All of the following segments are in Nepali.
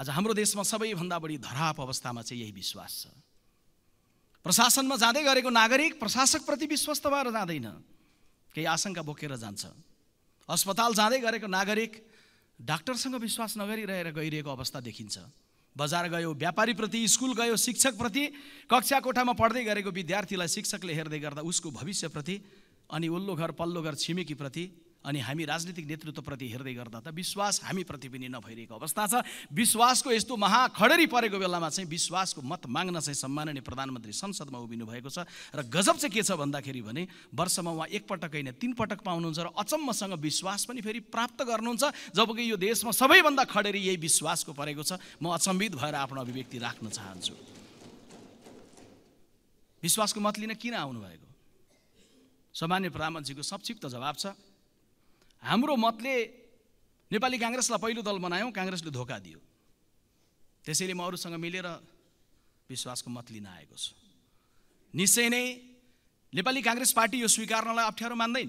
आज हाम्रो देशमा सबैभन्दा बढी धराप अवस्थामा चाहिँ यही विश्वास छ प्रशासनमा जाँदै गरेको नागरिक प्रशासकप्रति विश्वस्त भएर जाँदैन केही आशंका बोकेर जान्छ अस्पताल जाँदै गरेको नागरिक डाक्टरसँग विश्वास नगरिरहेर गइरहेको अवस्था देखिन्छ बजार गयो व्यापारीप्रति स्कुल गयो शिक्षकप्रति कक्षा कोठामा पढ्दै गरेको विद्यार्थीलाई शिक्षकले हेर्दै गर्दा उसको भविष्यप्रति अनि उल्लो घर पल्लो घर छिमेकीप्रति अनि हामी राजनीतिक नेतृत्वप्रति हेर्दै गर्दा त विश्वास हामीप्रति पनि नभइरहेको अवस्था छ विश्वासको यस्तो महाखडरी परेको बेलामा चाहिँ विश्वासको मत माग्न चाहिँ सम्माननीय प्रधानमन्त्री संसदमा उभिनु भएको छ र गजब चाहिँ के छ भन्दाखेरि भने वर्षमा उहाँ एकपटक होइन तिनपटक पाउनुहुन्छ र अचम्मसँग विश्वास पनि फेरि प्राप्त गर्नुहुन्छ जबकि यो देशमा सबैभन्दा खडेरी यही विश्वासको परेको छ म अचम्बित भएर आफ्नो अभिव्यक्ति राख्न चाहन्छु विश्वासको मत लिन किन आउनुभएको सामान्य प्रधानमन्त्रीको संक्षिप्त जवाब छ हाम्रो मतले नेपाली काङ्ग्रेसलाई पहिलो दल बनायौँ काङ्ग्रेसले धोका दियो त्यसैले म अरूसँग मिलेर विश्वासको मत लिन आएको छु निश्चय नै नेपाली काङ्ग्रेस पार्टी यो स्वीकार्नलाई अप्ठ्यारो मान्दैन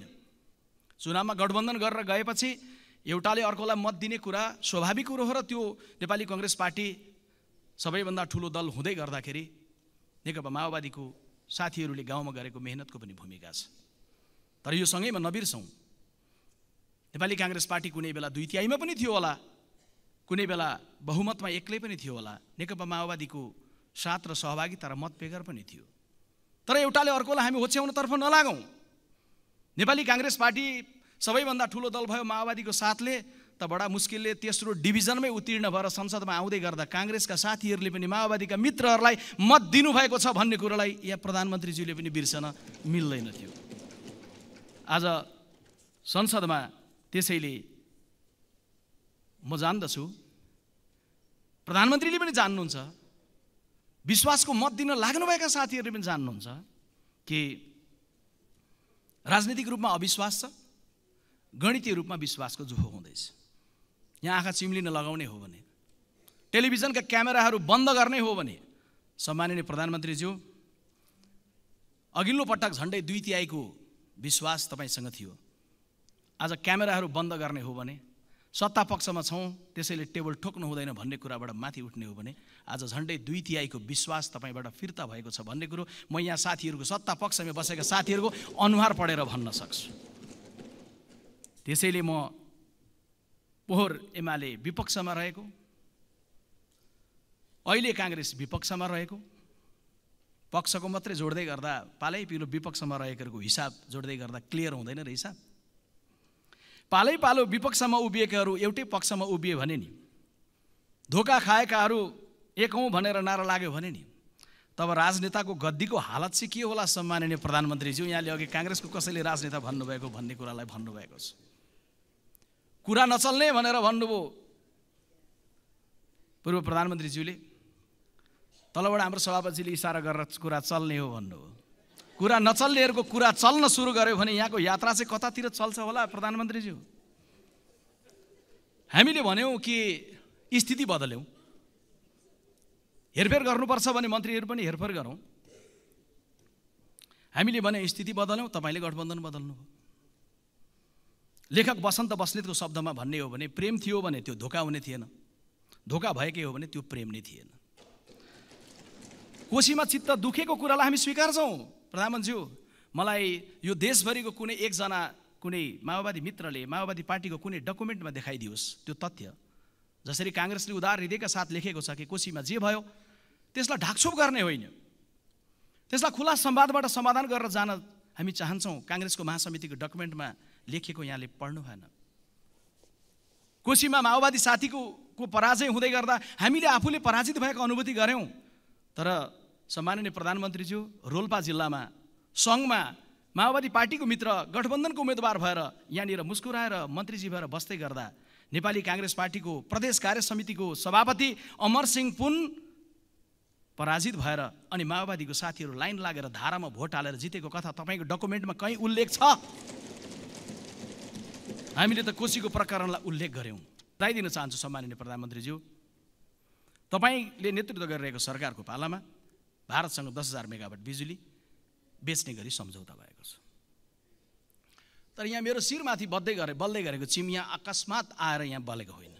चुनावमा गठबन्धन गरेर गएपछि एउटाले अर्कोलाई मत दिने कुरा स्वाभाविक कुरो हो र त्यो नेपाली कङ्ग्रेस पार्टी सबैभन्दा ठुलो दल हुँदै गर्दाखेरि नेकपा माओवादीको साथीहरूले गाउँमा गरेको मेहनतको पनि भूमिका छ तर यो सँगैमा नबिर्सौँ नेपाली काङ्ग्रेस पार्टी कुनै बेला दुई तिहाईमा पनि थियो होला कुनै बेला बहुमतमा एक्लै पनि थियो होला नेकपा माओवादीको साथ र सहभागिता र मत बेगर पनि थियो तर एउटाले अर्कोलाई हामी होच्याउनतर्फ नलागौँ नेपाली काङ्ग्रेस पार्टी सबैभन्दा ठुलो दल भयो माओवादीको साथले त बडा मुस्किलले तेस्रो डिभिजनमै उत्तीर्ण भएर संसदमा आउँदै गर्दा काङ्ग्रेसका साथीहरूले पनि माओवादीका मित्रहरूलाई मत दिनुभएको छ भन्ने कुरोलाई यहाँ प्रधानमन्त्रीज्यूले पनि बिर्सन मिल्दैन थियो आज संसदमा त्यसैले म जान्दछु प्रधानमन्त्रीले पनि जान्नुहुन्छ विश्वासको मत दिन लाग्नुभएका साथीहरूले पनि जान्नुहुन्छ कि राजनीतिक रूपमा अविश्वास छ गणितीय रूपमा विश्वासको जोहो हुँदैछ यहाँ आँखा चिम्लिन लगाउने हो भने टेलिभिजनका क्यामेराहरू बन्द गर्ने हो भने सम्माननीय प्रधानमन्त्रीज्यू अघिल्लो पटक झन्डै दुई तिहाईको विश्वास तपाईँसँग थियो आज क्यामेराहरू बन्द गर्ने हो भने सत्ता पक्षमा छौँ त्यसैले टेबल ठोक्नु हुँदैन भन्ने कुराबाट माथि उठ्ने हो भने आज झन्डै दुई तिहाईको विश्वास तपाईँबाट फिर्ता भएको छ भन्ने कुरो म यहाँ साथीहरूको सत्ता पक्षमा बसेका साथीहरूको अनुहार पढेर भन्न सक्छु त्यसैले म पोहोर एमाले विपक्षमा रहेको अहिले काङ्ग्रेस विपक्षमा रहेको पक्षको मात्रै जोड्दै गर्दा पालै पिलो विपक्षमा रहेकोहरूको हिसाब जोड्दै गर्दा क्लियर हुँदैन रहेछ पालै पालो विपक्षमा उभिएकाहरू एउटै पक्षमा उभिए भने नि धोका खाएकाहरू एक हौँ भनेर नारा लाग्यो भने नि तब राजनेताको गद्दीको हालत चाहिँ के होला सम्माननीय प्रधानमन्त्रीज्यू यहाँले अघि काङ्ग्रेसको कसैले राजनेता भन्नुभएको भन्ने कुरालाई भन्नुभएको छ कुरा नचल्ने भनेर भन्नुभयो पूर्व प्रधानमन्त्रीज्यूले तलबाट हाम्रो सभापतिले इसारा गरेर कुरा चल्ने हो भन्नुभयो कुरा नचल्नेहरूको कुरा चल्न सुरु गर्यो भने यहाँको यात्रा चाहिँ कतातिर चल्छ होला प्रधानमन्त्रीज्यू हामीले भन्यौँ कि स्थिति बदल्यौँ हेरफेर गर्नुपर्छ भने मन्त्रीहरू पनि हेरफेर गरौँ हामीले भने स्थिति बदल्यौँ तपाईँले गठबन्धन बदल्नु लेखक बसन्त बस्नेतको शब्दमा भन्ने हो भने प्रेम थियो भने त्यो धोका हुने थिएन धोका भएकै हो भने त्यो प्रेम नै थिएन कोसीमा चित्त दुखेको कुरालाई हामी स्वीकार्छौँ प्रधानमन्त्रीज्यू मलाई यो देशभरिको कुनै एकजना कुनै माओवादी मित्रले माओवादी पार्टीको कुनै डकुमेन्टमा देखाइदियोस् त्यो तथ्य जसरी काङ्ग्रेसले उदार हृदयका साथ लेखेको छ कि कोसीमा जे भयो त्यसलाई ढाकछोप गर्ने होइन त्यसलाई खुला संवादबाट समाधान गरेर जान हामी चाहन्छौँ काङ्ग्रेसको महासमितिको डकुमेन्टमा लेखेको यहाँले पढ्नु भएन कोसीमा माओवादी साथीको को पराजय हुँदै गर्दा हामीले आफूले पराजित भएको अनुभूति गऱ्यौँ तर सम्माननीय प्रधानमन्त्रीज्यू रोल्पा जिल्लामा सङ्घमा माओवादी पार्टीको मित्र गठबन्धनको उम्मेदवार भएर यहाँनिर मुस्कुराएर मन्त्रीजी भएर बस्दै गर्दा नेपाली काङ्ग्रेस पार्टीको प्रदेश कार्य समितिको सभापति अमरसिंह सिंह पुन पराजित भएर अनि माओवादीको साथीहरू लाइन लागेर धारामा भोट हालेर जितेको कथा तपाईँको डकुमेन्टमा कहीँ उल्लेख छ हामीले त कोसीको प्रकरणलाई उल्लेख गऱ्यौँ बताइदिन चाहन्छु सम्माननीय प्रधानमन्त्रीज्यू तपाईँले नेतृत्व गरिरहेको सरकारको पालामा भारतसँग दस हजार मेगावाट बिजुली बेच्ने गरी सम्झौता भएको छ तर यहाँ मेरो शिरमाथि बद्दै गरे बल्दै गरेको चिम यहाँ अकस्मात आएर यहाँ बलेको होइन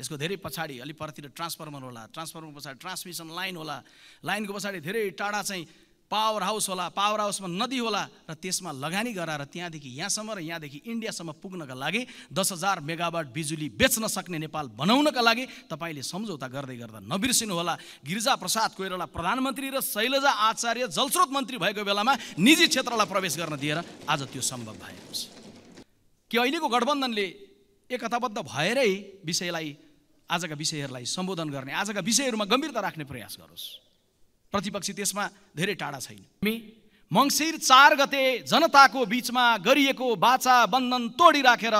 यसको धेरै पछाडि अलिक परतिर ट्रान्सफर्मर होला ट्रान्सफर्मर पछाडि ट्रान्समिसन लाइन होला लाइनको पछाडि धेरै टाढा चाहिँ पावर हाउस होला पावर हाउसमा नदी होला र त्यसमा लगानी गराएर त्यहाँदेखि यहाँसम्म र यहाँदेखि इन्डियासम्म पुग्नका लागि दस हजार मेगावाट बिजुली बेच्न सक्ने नेपाल बनाउनका लागि तपाईँले सम्झौता गर्दै गर्दा नबिर्सिनुहोला गिरिजा प्रसाद कोइराला प्रधानमन्त्री र शैलजा आचार्य जलस्रोत मन्त्री भएको बेलामा निजी क्षेत्रलाई प्रवेश गर्न दिएर आज त्यो सम्भव भएको छ कि अहिलेको गठबन्धनले एकताबद्ध भएरै विषयलाई आजका विषयहरूलाई सम्बोधन गर्ने आजका विषयहरूमा गम्भीरता राख्ने प्रयास गरोस् प्रतिपक्षी त्यसमा धेरै टाढा छैन हामी मङ्सिर चार गते जनताको बिचमा गरिएको बाचा बन्धन तोडिराखेर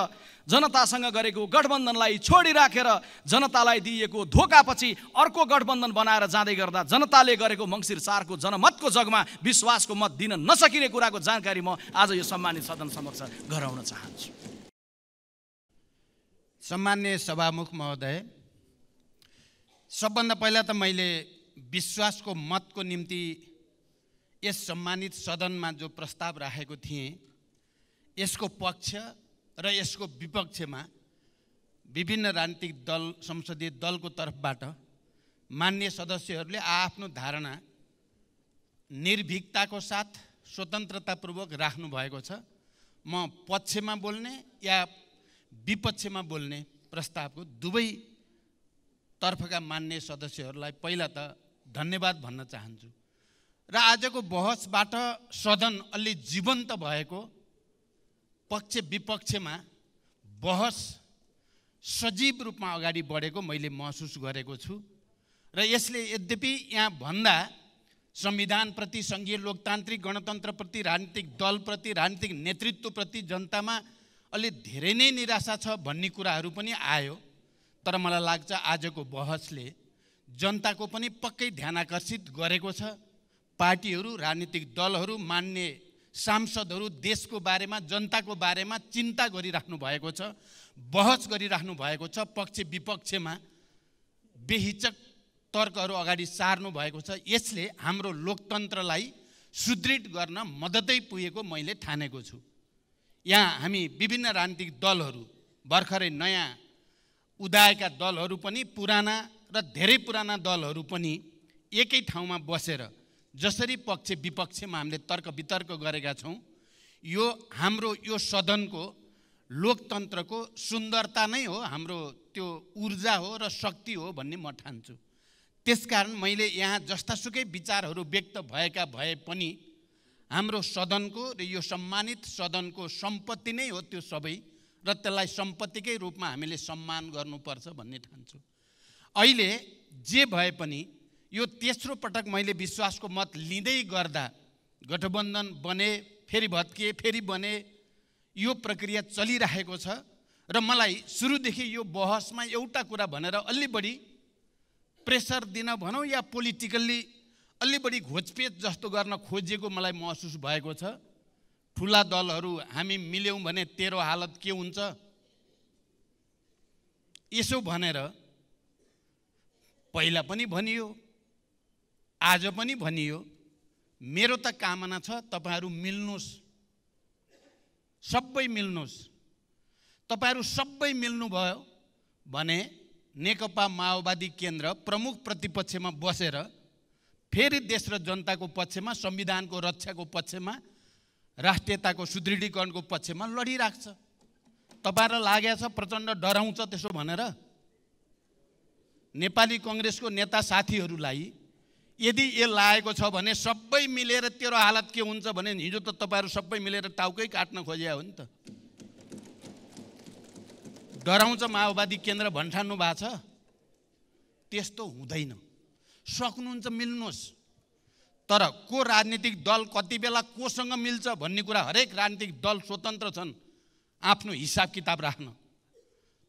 जनतासँग गरेको गठबन्धनलाई छोडिराखेर जनतालाई दिएको धोकापछि अर्को गठबन्धन बनाएर जाँदै गर्दा जनताले गरेको मङ्सिर चारको जनमतको जगमा विश्वासको मत दिन नसकिने कुराको जानकारी म आज यो सम्मानित सदन समक्ष गराउन चाहन्छु सम्मान्य सभामुख महोदय सबभन्दा पहिला त मैले विश्वासको मतको निम्ति यस सम्मानित सदनमा जो प्रस्ताव राखेको थिएँ यसको पक्ष र यसको विपक्षमा विभिन्न राजनीतिक दल संसदीय दलको तर्फबाट मान्य सदस्यहरूले आआफ्नो धारणा निर्भिकताको साथ स्वतन्त्रतापूर्वक राख्नु भएको छ म पक्षमा बोल्ने या विपक्षमा बोल्ने प्रस्तावको दुवै तर्फका मान्य सदस्यहरूलाई पहिला त धन्यवाद भन्न चाहन्छु र आजको बहसबाट सदन अलि जीवन्त भएको पक्ष विपक्षमा बहस सजीव रूपमा अगाडि बढेको मैले महसुस गरेको छु र यसले यद्यपि यहाँ भन्दा संविधानप्रति सङ्घीय लोकतान्त्रिक गणतन्त्रप्रति राजनीतिक दलप्रति राजनीतिक नेतृत्वप्रति जनतामा अलि धेरै नै निराशा छ भन्ने कुराहरू पनि आयो तर मलाई लाग्छ आजको बहसले जनताको पनि पक्कै ध्यान आकर्षित गरेको छ पार्टीहरू राजनीतिक दलहरू मान्ने सांसदहरू देशको बारेमा जनताको बारेमा चिन्ता गरिराख्नु भएको छ बहस गरिराख्नु भएको छ पक्ष विपक्षमा बेहिचक तर्कहरू अगाडि सार्नु भएको छ यसले हाम्रो लोकतन्त्रलाई सुदृढ गर्न मद्दतै पुगेको मैले ठानेको छु यहाँ हामी विभिन्न राजनीतिक दलहरू भर्खरै नयाँ उदाएका दलहरू पनि पुराना र धेरै पुराना दलहरू पनि एकै ठाउँमा बसेर जसरी पक्ष विपक्षमा हामीले तर्क वितर्क गरेका छौँ यो हाम्रो यो सदनको लोकतन्त्रको सुन्दरता नै हो हाम्रो त्यो ऊर्जा हो र शक्ति हो भन्ने म ठान्छु त्यसकारण मैले यहाँ जस्तासुकै विचारहरू व्यक्त भएका भए पनि हाम्रो सदनको र यो सम्मानित सदनको सम्पत्ति नै हो त्यो सबै र त्यसलाई सम्पत्तिकै रूपमा हामीले सम्मान गर्नुपर्छ भन्ने ठान्छु अहिले जे भए पनि यो तेस्रो पटक मैले विश्वासको मत लिँदै गर्दा गठबन्धन बने फेरि भत्किए फेरि बने यो प्रक्रिया चलिरहेको छ र मलाई सुरुदेखि यो बहसमा एउटा कुरा भनेर अलि बढी प्रेसर दिन भनौँ या पोलिटिकल्ली अलि बढी घोचपेच जस्तो गर्न खोजिएको मलाई महसुस भएको छ ठुला दलहरू हामी मिल्यौँ भने तेरो हालत के हुन्छ यसो भनेर पहिला पनि भनियो आज पनि भनियो मेरो त कामना छ तपाईँहरू मिल्नुहोस् सबै मिल्नुहोस् तपाईँहरू सबै मिल्नुभयो भने नेकपा माओवादी केन्द्र प्रमुख प्रतिपक्षमा बसेर फेरि देश र जनताको पक्षमा संविधानको रक्षाको पक्षमा राष्ट्रियताको सुदृढीकरणको पक्षमा लडिरहेको छ तपाईँहरूलाई लागेको छ प्रचण्ड डराउँछ त्यसो भनेर नेपाली कङ्ग्रेसको नेता साथीहरूलाई यदि यो लागेको छ भने सबै मिलेर तेरो हालत के हुन्छ भने हिजो त तपाईँहरू सबै मिलेर टाउकै काट्न खोजे हो नि त डराउँछ माओवादी केन्द्र भन्ठान्नु भएको छ त्यस्तो हुँदैन सक्नुहुन्छ मिल्नुहोस् तर को राजनीतिक दल कति बेला कोसँग मिल्छ भन्ने कुरा हरेक राजनीतिक दल स्वतन्त्र छन् आफ्नो हिसाब किताब राख्न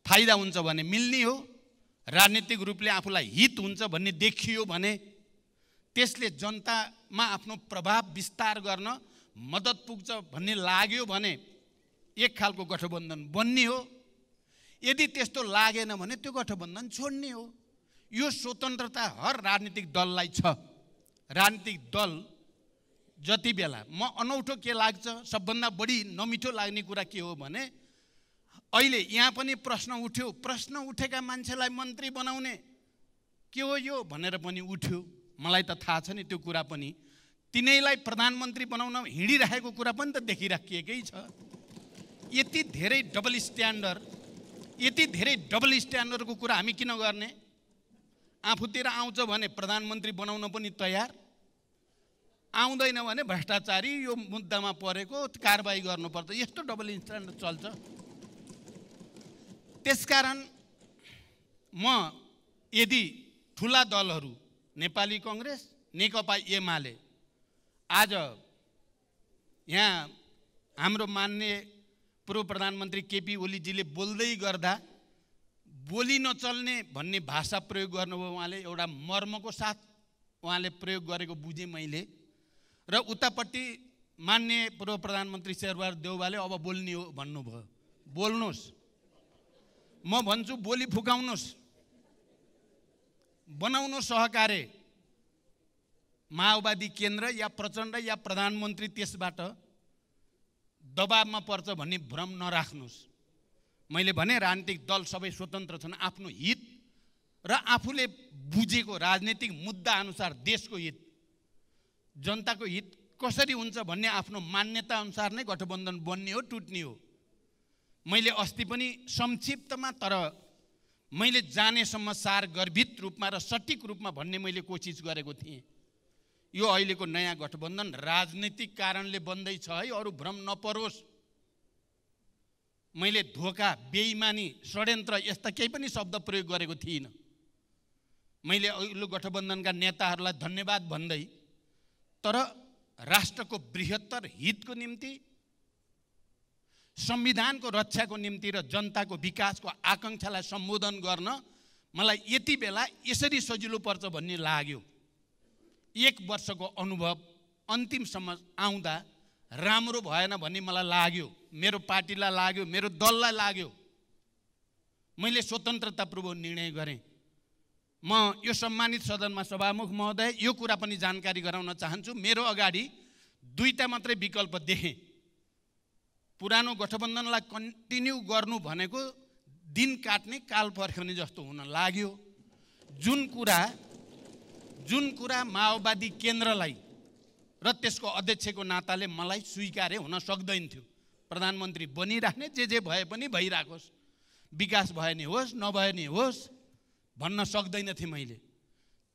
फाइदा हुन्छ भने मिल्ने हो राजनीतिक रूपले आफूलाई हित हुन्छ भन्ने देखियो भने त्यसले जनतामा आफ्नो प्रभाव विस्तार गर्न मद्दत पुग्छ भन्ने लाग्यो भने एक खालको गठबन्धन बन्ने हो यदि त्यस्तो लागेन भने त्यो गठबन्धन छोड्ने हो यो स्वतन्त्रता हर राजनीतिक दललाई छ राजनीतिक दल जति बेला म अनौठो के लाग्छ सबभन्दा बढी नमिठो लाग्ने कुरा के हो भने अहिले यहाँ पनि प्रश्न उठ्यो प्रश्न उठेका मान्छेलाई मन्त्री बनाउने के हो यो भनेर पनि उठ्यो मलाई त थाहा छ नि त्यो कुरा पनि तिनैलाई प्रधानमन्त्री बनाउन हिँडिरहेको कुरा पनि त देखिराखिएकै छ यति धेरै डबल स्ट्यान्डर्ड यति धेरै डबल स्ट्यान्डर्डको कुरा हामी किन गर्ने आफूतिर आउँछ भने प्रधानमन्त्री बनाउन पनि तयार आउँदैन भने भ्रष्टाचारी यो मुद्दामा परेको कारवाही गर्नुपर्छ यस्तो डबल स्ट्यान्डर्ड चल्छ त्यसकारण म यदि ठुला दलहरू नेपाली कङ्ग्रेस नेकपा एमाले आज यहाँ हाम्रो मान्ने पूर्व प्रधानमन्त्री केपी ओलीजीले बोल्दै गर्दा बोली नचल्ने भन्ने भाषा प्रयोग गर्नुभयो उहाँले एउटा मर्मको साथ उहाँले प्रयोग गरेको बुझेँ मैले र उतापट्टि मान्य पूर्व प्रधानमन्त्री शेरबहादुर देउवाले अब बोल्ने हो भन्नुभयो बोल्नुहोस् म भन्छु बोली फुकाउनुहोस् बनाउनु सहकार्य माओवादी केन्द्र या प्रचण्ड या प्रधानमन्त्री त्यसबाट दबाबमा पर्छ भन्ने भ्रम नराख्नुहोस् मैले भने राजनीतिक दल सबै स्वतन्त्र छन् आफ्नो हित र आफूले बुझेको राजनीतिक मुद्दा अनुसार देशको हित जनताको हित कसरी हुन्छ भन्ने आफ्नो मान्यताअनुसार नै गठबन्धन बन्ने हो टुट्ने हो मैले अस्ति पनि संक्षिप्तमा तर मैले जानेसम्म सार गर्भित रूपमा र सठिक रूपमा भन्ने मैले कोसिस गरेको थिएँ यो अहिलेको नयाँ गठबन्धन राजनीतिक कारणले बन्दैछ है अरू भ्रम नपरोस् मैले धोका बेइमानी षड्यन्त्र यस्ता केही पनि शब्द प्रयोग गरेको थिइनँ मैले अहिलो गठबन्धनका नेताहरूलाई धन्यवाद भन्दै तर राष्ट्रको बृहत्तर हितको निम्ति संविधानको रक्षाको निम्ति र जनताको विकासको आकाङ्क्षालाई सम्बोधन गर्न मलाई यति बेला यसरी सजिलो पर्छ भन्ने लाग्यो एक वर्षको अनुभव अन्तिमसम्म आउँदा राम्रो भएन भन्ने मलाई लाग्यो मेरो पार्टीलाई लाग्यो मेरो दललाई लाग्यो मैले स्वतन्त्रतापूर्वक निर्णय गरेँ म यो सम्मानित सदनमा सभामुख महोदय यो कुरा पनि जानकारी गराउन चाहन्छु मेरो अगाडि दुईवटा मात्रै विकल्प देखेँ पुरानो गठबन्धनलाई कन्टिन्यू गर्नु भनेको दिन काट्ने काल पर्ख्याउने जस्तो हुन लाग्यो जुन कुरा जुन कुरा माओवादी केन्द्रलाई र त्यसको अध्यक्षको नाताले मलाई स्वीकार्य हुन सक्दैन थियो प्रधानमन्त्री बनिराख्ने जे जे भए पनि भइरहेकोस् विकास भए नि होस् नभए नि होस् भन्न सक्दैन मैले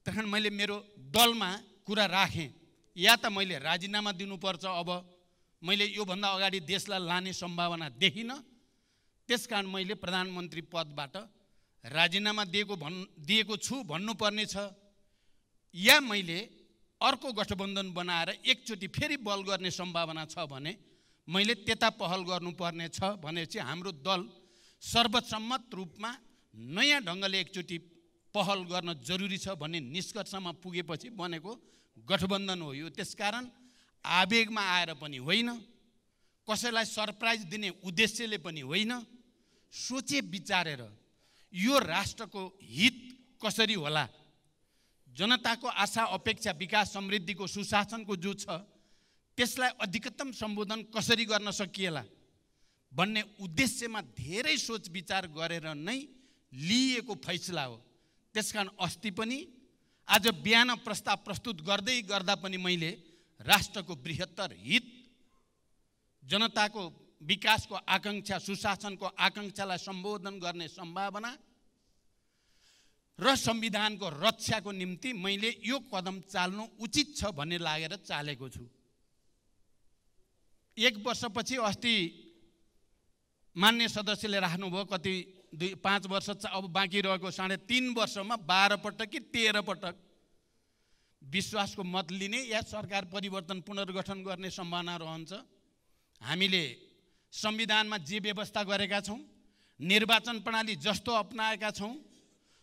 तखन मैले मेरो दलमा कुरा राखेँ या त मैले राजीनामा दिनुपर्छ अब मैले योभन्दा अगाडि देशलाई लाने सम्भावना देखिनँ त्यस कारण मैले प्रधानमन्त्री पदबाट राजीनामा दिएको भन् दिएको छु भन्नुपर्ने छ या मैले अर्को गठबन्धन बनाएर एकचोटि फेरि बल गर्ने सम्भावना छ भने मैले त्यता पहल गर्नुपर्ने छ भनेपछि हाम्रो दल सर्वसम्मत रूपमा नयाँ ढङ्गले एकचोटि पहल गर्न जरुरी छ भन्ने निष्कर्षमा पुगेपछि बनेको गठबन्धन हो यो त्यसकारण आवेगमा आएर पनि होइन कसैलाई सरप्राइज दिने उद्देश्यले पनि होइन सोचे विचारेर यो राष्ट्रको हित कसरी होला जनताको आशा अपेक्षा विकास समृद्धिको सुशासनको जो छ त्यसलाई अधिकतम सम्बोधन कसरी गर्न सकिएला भन्ने उद्देश्यमा धेरै सोच विचार गरेर नै लिइएको फैसला हो त्यसकारण अस्ति पनि आज बिहान प्रस्ताव प्रस्तुत गर्दै गर्दा पनि मैले राष्ट्रको बृहत्तर हित जनताको विकासको आकाङ्क्षा सुशासनको आकाङ्क्षालाई सम्बोधन गर्ने सम्भावना र संविधानको रक्षाको निम्ति मैले यो कदम चाल्नु उचित छ भन्ने लागेर चालेको छु एक वर्षपछि अस्ति मान्य सदस्यले राख्नुभयो कति दुई पाँच वर्ष अब बाँकी रहेको साढे तिन वर्षमा बाह्र पटक कि तेह्र पटक विश्वासको मत लिने या सरकार परिवर्तन पुनर्गठन गर्ने सम्भावना रहन्छ हामीले संविधानमा जे व्यवस्था गरेका छौँ निर्वाचन प्रणाली जस्तो अप्नाएका छौँ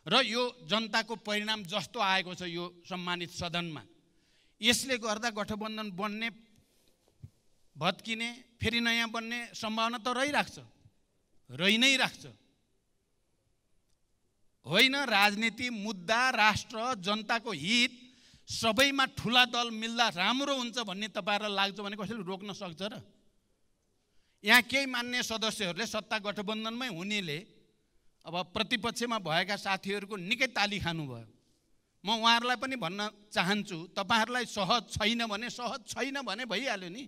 र यो जनताको परिणाम जस्तो आएको छ यो सम्मानित सदनमा यसले गर्दा गठबन्धन बन्ने भत्किने फेरि नयाँ बन्ने सम्भावना त रहिराख्छ रहि नै राख्छ होइन राजनीति मुद्दा राष्ट्र जनताको हित सबैमा ठुला दल मिल्दा राम्रो हुन्छ भन्ने तपाईँहरूलाई लाग्छ भने कसैले रोक्न सक्छ र यहाँ केही मान्ने सदस्यहरूले सत्ता गठबन्धनमै हुनेले अब प्रतिपक्षमा भएका साथीहरूको निकै ताली खानुभयो म उहाँहरूलाई पनि भन्न चाहन्छु तपाईँहरूलाई सहज छैन भने सहज छैन भने भइहाल्यो नि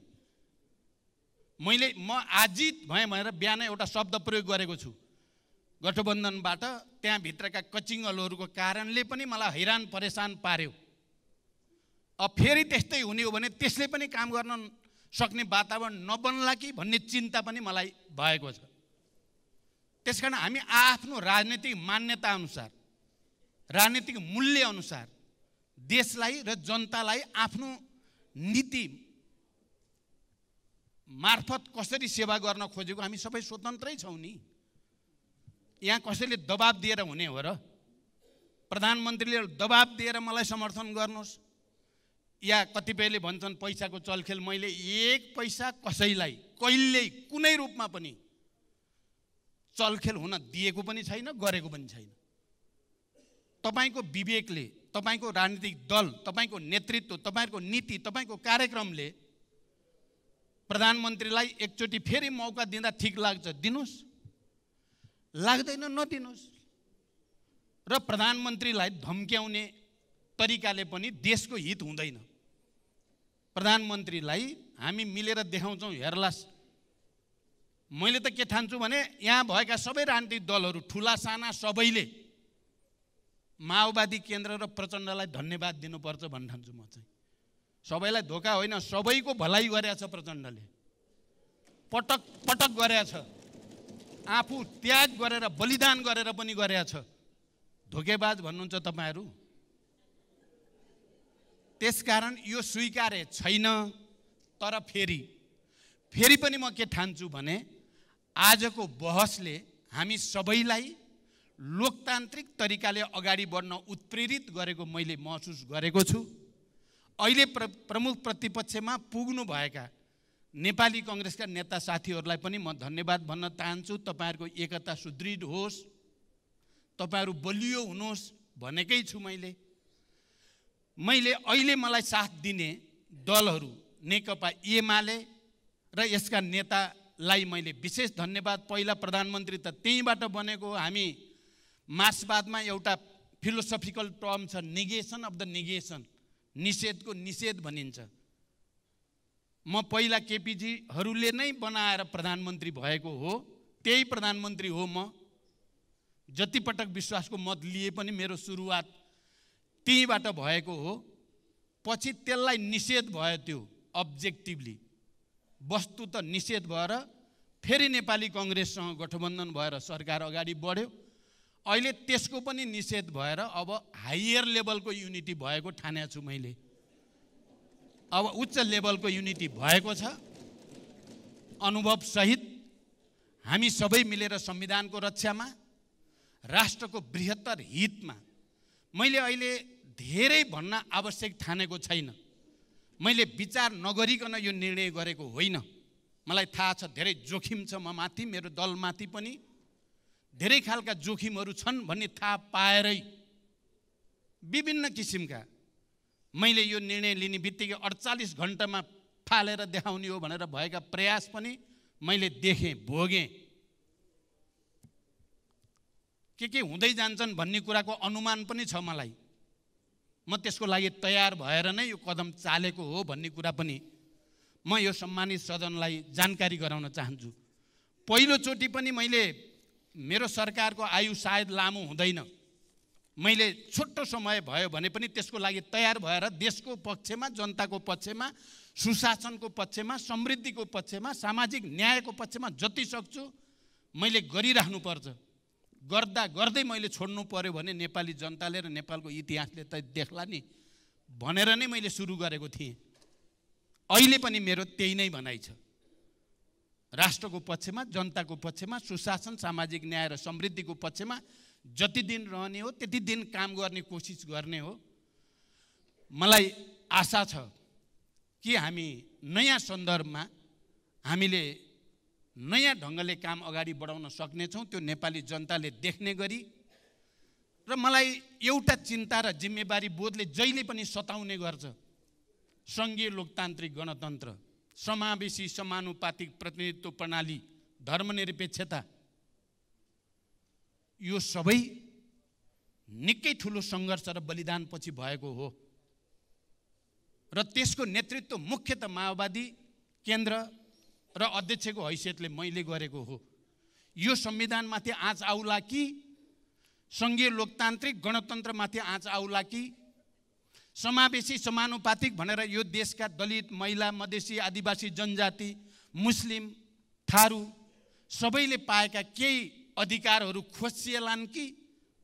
मैले म आजित भएँ भनेर बिहान एउटा शब्द प्रयोग गरेको छु गठबन्धनबाट त्यहाँभित्रका कचिङ्गलहरूको कारणले पनि मलाई हैरान परेसान पार्यो अब फेरि त्यस्तै हुने हो भने त्यसले पनि काम गर्न सक्ने वातावरण नबन्ला कि भन्ने चिन्ता पनि मलाई भएको छ त्यस कारण हामी आआफ्नो राजनीतिक मान्यताअनुसार राजनीतिक मूल्यअनुसार देशलाई र जनतालाई आफ्नो नीति मार्फत कसरी सेवा गर्न खोजेको हामी सबै स्वतन्त्रै छौँ नि यहाँ कसैले दबाब दिएर हुने हो र प्रधानमन्त्रीले दबाब दिएर मलाई समर्थन गर्नुहोस् या कतिपयले भन्छन् पैसाको चलखेल मैले एक पैसा कसैलाई कहिल्यै कुनै रूपमा पनि चलखेल हुन दिएको पनि छैन गरेको पनि छैन तपाईँको विवेकले तपाईँको राजनीतिक दल तपाईँको नेतृत्व तपाईँहरूको नीति तपाईँको कार्यक्रमले प्रधानमन्त्रीलाई एकचोटि फेरि मौका दिँदा ठिक लाग्छ दिनुहोस् लाग्दैन नदिनुहोस् र प्रधानमन्त्रीलाई धम्क्याउने तरिकाले पनि देशको हित हुँदैन प्रधानमन्त्रीलाई हामी मिलेर देखाउँछौँ हेर्लास् मैले त के ठान्छु भने यहाँ भएका सबै राजनीतिक दलहरू ठुला साना सबैले माओवादी केन्द्र र प्रचण्डलाई धन्यवाद दिनुपर्छ भन्ने ठान्छु म चाहिँ सबैलाई धोका होइन सबैको भलाइ गरेछ प्रचण्डले पटक पटक गरेछ आफू त्याग गरेर बलिदान गरेर पनि गरेछ धोकेबाज भन्नुहुन्छ तपाईँहरू त्यसकारण यो स्वीकार्य छैन तर फेरि फेरि पनि म के ठान्छु भने आजको बहसले हामी सबैलाई लोकतान्त्रिक तरिकाले अगाडि बढ्न उत्प्रेरित गरेको मैले महसुस गरेको छु अहिले प्र प्रमुख प्रतिपक्षमा पुग्नुभएका नेपाली कङ्ग्रेसका नेता साथीहरूलाई पनि म धन्यवाद भन्न चाहन्छु तपाईँहरूको एकता सुदृढ होस् तपाईँहरू बलियो हुनुहोस् भनेकै छु मैले मैले अहिले मलाई साथ दिने दलहरू नेकपा एमाले र यसका नेतालाई मैले विशेष धन्यवाद पहिला प्रधानमन्त्री त त्यहीँबाट बनेको हामी मार्क्सवादमा एउटा फिलोसफिकल टर्म छ निगेसन अफ द निगेसन निषेधको निषेध भनिन्छ म पहिला केपिजीहरूले नै बनाएर प्रधानमन्त्री भएको हो त्यही प्रधानमन्त्री हो म जतिपटक विश्वासको मत लिए पनि मेरो सुरुवात त्यहीँबाट भएको हो पछि त्यसलाई निषेध भयो त्यो अब्जेक्टिभली वस्तु त निषेध भएर फेरि नेपाली कङ्ग्रेससँग गठबन्धन भएर सरकार अगाडि बढ्यो अहिले त्यसको पनि निषेध भएर अब हाइयर लेभलको युनिटी भएको ठानेको छु मैले अब उच्च लेभलको युनिटी भएको छ अनुभवसहित हामी सबै मिलेर संविधानको रक्षामा राष्ट्रको बृहत्तर हितमा मैले अहिले धेरै भन्न आवश्यक ठानेको छैन मैले विचार नगरिकन यो निर्णय गरेको होइन मलाई थाहा छ धेरै जोखिम छ म माथि मेरो दलमाथि पनि धेरै खालका जोखिमहरू छन् भन्ने थाहा पाएरै विभिन्न किसिमका मैले यो निर्णय लिने बित्तिकै अडचालिस घन्टामा फालेर देखाउने हो भनेर भएका प्रयास पनि मैले देखेँ भोगेँ के के हुँदै जान्छन् भन्ने कुराको अनुमान पनि छ मलाई म त्यसको लागि तयार भएर नै यो कदम चालेको हो भन्ने कुरा पनि म यो सम्मानित सदनलाई जानकारी गराउन चाहन्छु पहिलोचोटि पनि मैले मेरो सरकारको आयु सायद लामो हुँदैन मैले छोटो समय भयो भने पनि त्यसको लागि तयार भएर देशको पक्षमा जनताको पक्षमा सुशासनको पक्षमा समृद्धिको पक्षमा सामाजिक न्यायको पक्षमा जति सक्छु मैले गरिराख्नुपर्छ गर्दा गर्दै मैले छोड्नु पऱ्यो भने नेपाली जनताले र नेपालको इतिहासले त देख्ला नि भनेर नै मैले सुरु गरेको थिएँ अहिले पनि मेरो त्यही नै भनाइ छ राष्ट्रको पक्षमा जनताको पक्षमा सुशासन सामाजिक न्याय र समृद्धिको पक्षमा जति दिन रहने हो त्यति दिन काम गर्ने कोसिस गर्ने हो मलाई आशा छ कि हामी नयाँ सन्दर्भमा हामीले नयाँ ढङ्गले काम अगाडि बढाउन सक्नेछौँ त्यो नेपाली जनताले देख्ने गरी र मलाई एउटा चिन्ता र जिम्मेवारी बोधले जहिले पनि सताउने गर्छ सङ्घीय लोकतान्त्रिक गणतन्त्र समावेशी समानुपातिक प्रतिनिधित्व प्रणाली धर्मनिरपेक्षता यो सबै निकै ठुलो सङ्घर्ष र बलिदानपछि भएको हो र त्यसको नेतृत्व मुख्यत माओवादी केन्द्र र अध्यक्षको हैसियतले मैले गरेको हो यो संविधानमाथि आँच आउला कि सङ्घीय लोकतान्त्रिक गणतन्त्रमाथि आँच आउला कि समावेशी समानुपातिक भनेर यो देशका दलित महिला मधेसी आदिवासी जनजाति मुस्लिम थारू सबैले पाएका केही अधिकारहरू खोसिएलान् कि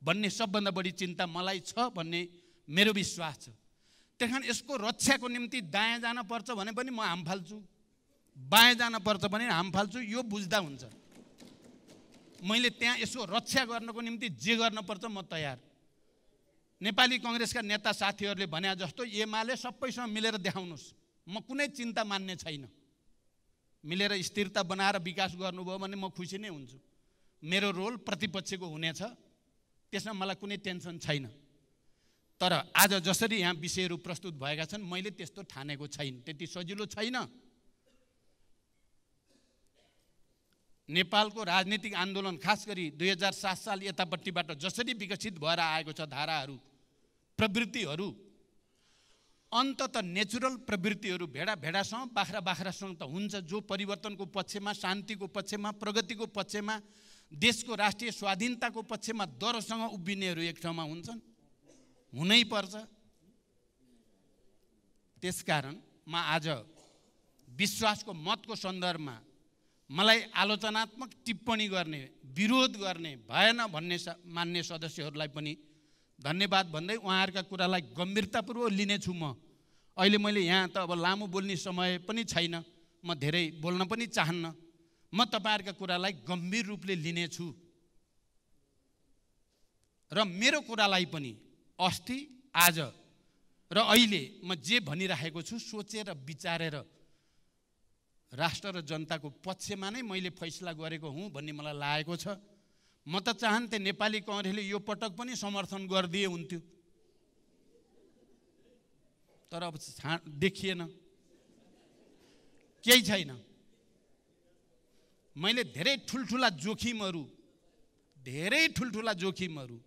भन्ने सबभन्दा बढी चिन्ता मलाई छ भन्ने मेरो विश्वास छ त्यस यसको रक्षाको निम्ति दायाँ जान पर्छ भने पनि म हाम फाल्छु बायाँ जान पर्छ भने हाम फाल्छु यो बुझ्दा हुन्छ मैले त्यहाँ यसो रक्षा गर्नको निम्ति जे गर्नुपर्छ म तयार नेपाली कङ्ग्रेसका नेता साथीहरूले भने जस्तो एमाले सबैसँग मिलेर देखाउनुहोस् म कुनै चिन्ता मान्ने छैन मिलेर स्थिरता बनाएर विकास गर्नुभयो भने म खुसी नै हुन्छु मेरो रोल प्रतिपक्षको हुनेछ त्यसमा मलाई कुनै टेन्सन छैन तर आज जसरी यहाँ विषयहरू प्रस्तुत भएका छन् मैले त्यस्तो ठानेको छैन त्यति सजिलो छैन नेपालको राजनीतिक आन्दोलन खास गरी दुई हजार सात साल यतापट्टिबाट जसरी विकसित भएर आएको छ धाराहरू प्रवृत्तिहरू अन्त नेचुरल प्रवृत्तिहरू भेडा भेडासँग बाख्रा बाख्रासँग त हुन्छ जो परिवर्तनको पक्षमा शान्तिको पक्षमा प्रगतिको पक्षमा देशको राष्ट्रिय स्वाधीनताको पक्षमा दरसँग उभिनेहरू एक ठाउँमा हुन्छन् हुनै पर्छ त्यसकारण म आज विश्वासको मतको सन्दर्भमा मलाई आलोचनात्मक टिप्पणी गर्ने विरोध गर्ने भएन भन्ने मान्ने सदस्यहरूलाई पनि धन्यवाद भन्दै उहाँहरूका कुरालाई गम्भीरतापूर्वक लिनेछु म अहिले मैले यहाँ त अब लामो बोल्ने समय पनि छैन म धेरै बोल्न पनि चाहन्न म तपाईँहरूका कुरालाई गम्भीर रूपले लिनेछु र मेरो कुरालाई पनि अस्ति आज र अहिले म जे भनिराखेको छु सोचेर विचारेर राष्ट्र र जनताको पक्षमा नै मैले फैसला गरेको हुँ भन्ने मलाई लागेको छ म त चाहन्थेँ नेपाली कङ्ग्रेसले यो पटक पनि समर्थन गरिदिए हुन्थ्यो तर अब छा देखिएन केही छैन मैले धेरै ठुल्ठुला जोखिमहरू धेरै ठुल्ठुला जोखिमहरू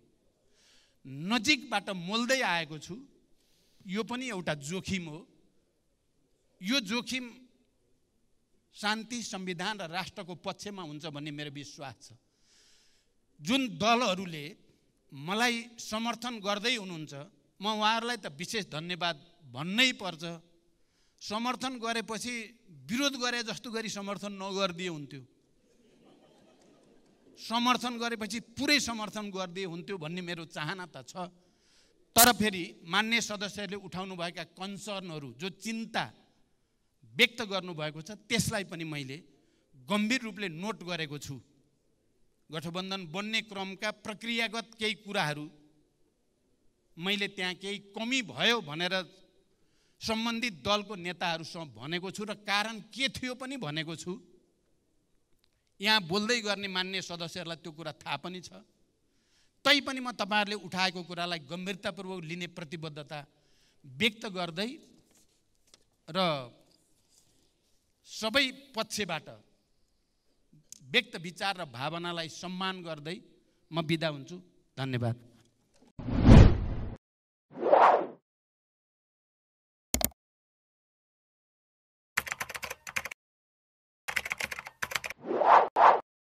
नजिकबाट मोल्दै आएको छु यो पनि एउटा जोखिम हो यो जोखिम शान्ति संविधान र राष्ट्रको पक्षमा हुन्छ भन्ने मेरो विश्वास छ जुन दलहरूले मलाई समर्थन गर्दै हुनुहुन्छ म उहाँहरूलाई त विशेष धन्यवाद भन्नै पर्छ समर्थन गरेपछि विरोध गरे जस्तो गरी समर्थन नगरिदिए हुन्थ्यो समर्थन गरेपछि पुरै समर्थन गरिदिए हुन्थ्यो भन्ने मेरो चाहना त छ तर फेरि मान्य सदस्यहरूले उठाउनुभएका कन्सर्नहरू जो चिन्ता व्यक्त गर्नुभएको छ त्यसलाई पनि मैले गम्भीर रूपले नोट गरेको छु गठबन्धन बन्ने क्रमका प्रक्रियागत केही कुराहरू मैले त्यहाँ केही कमी भयो भनेर सम्बन्धित दलको नेताहरूसँग भनेको छु र कारण के थियो पनि भनेको छु यहाँ बोल्दै गर्ने मान्य सदस्यहरूलाई त्यो कुरा थाहा पनि छ तैपनि म तपाईँहरूले उठाएको कुरालाई गम्भीरतापूर्वक लिने प्रतिबद्धता व्यक्त गर्दै र सबै पक्षबाट व्यक्त विचार र भावनालाई सम्मान गर्दै म बिदा हुन्छु धन्यवाद